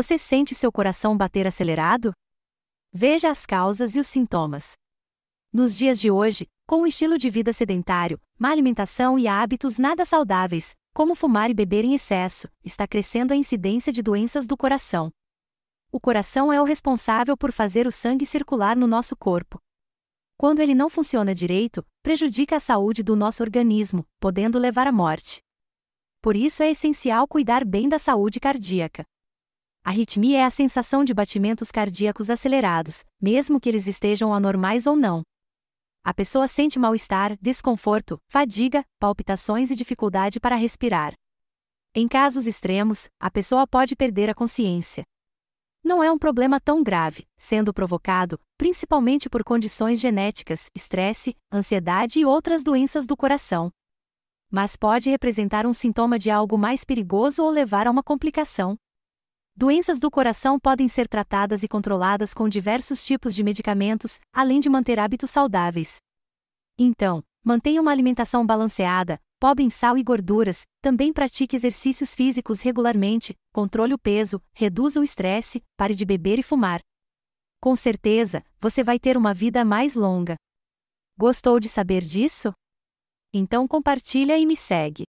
Você sente seu coração bater acelerado? Veja as causas e os sintomas. Nos dias de hoje, com o estilo de vida sedentário, má alimentação e hábitos nada saudáveis, como fumar e beber em excesso, está crescendo a incidência de doenças do coração. O coração é o responsável por fazer o sangue circular no nosso corpo. Quando ele não funciona direito, prejudica a saúde do nosso organismo, podendo levar à morte. Por isso é essencial cuidar bem da saúde cardíaca. Arritmia é a sensação de batimentos cardíacos acelerados, mesmo que eles estejam anormais ou não. A pessoa sente mal-estar, desconforto, fadiga, palpitações e dificuldade para respirar. Em casos extremos, a pessoa pode perder a consciência. Não é um problema tão grave, sendo provocado, principalmente por condições genéticas, estresse, ansiedade e outras doenças do coração. Mas pode representar um sintoma de algo mais perigoso ou levar a uma complicação, Doenças do coração podem ser tratadas e controladas com diversos tipos de medicamentos, além de manter hábitos saudáveis. Então, mantenha uma alimentação balanceada, pobre em sal e gorduras, também pratique exercícios físicos regularmente, controle o peso, reduza o estresse, pare de beber e fumar. Com certeza, você vai ter uma vida mais longa. Gostou de saber disso? Então compartilha e me segue.